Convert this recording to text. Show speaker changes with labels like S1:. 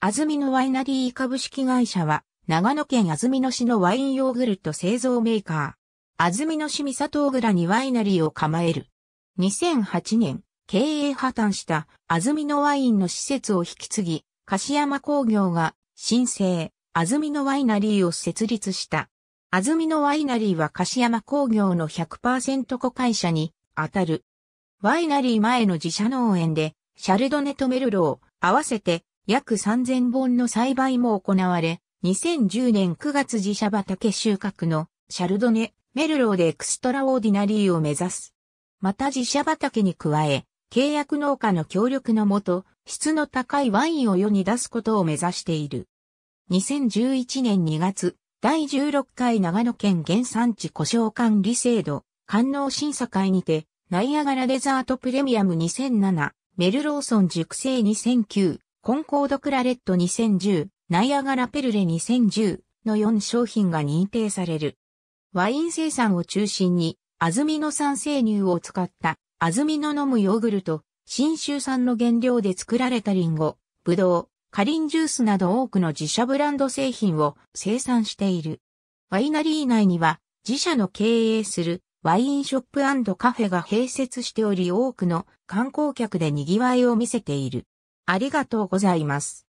S1: 安
S2: 住のワイナリー株式会社は、長野県安住の市のワインヨーグルト製造メーカー。安曇野市三里蔵にワイナリーを構える。2008年、経営破綻した安住のワインの施設を引き継ぎ、柏山工業が、新生、安住のワイナリーを設立した。安住のワイナリーは柏山工業の100%子会社に、当たる。ワイナリー前の自社農園で、シャルドネとメルロー、合わせて約3000本の栽培も行われ、2010年9月自社畑収穫のシャルドネ、メルローでエクストラオーディナリーを目指す。また自社畑に加え、契約農家の協力のもと、質の高いワインを世に出すことを目指している。2011年2月、第16回長野県原産地故障管理制度、官能審査会にて、ナイアガラデザートプレミアム2007、メルローソン熟成2009、コンコードクラレット2010、ナイアガラペルレ2010の4商品が認定される。ワイン生産を中心に、安みの産生乳を使った安みの飲むヨーグルト、新州産の原料で作られたリンゴ、ブドウ、カリンジュースなど多くの自社ブランド製品を生産している。ワイナリー内には自社の経営するワインショップカフェが併設しており多くの観光客で賑わいを見せている。ありがとうございます。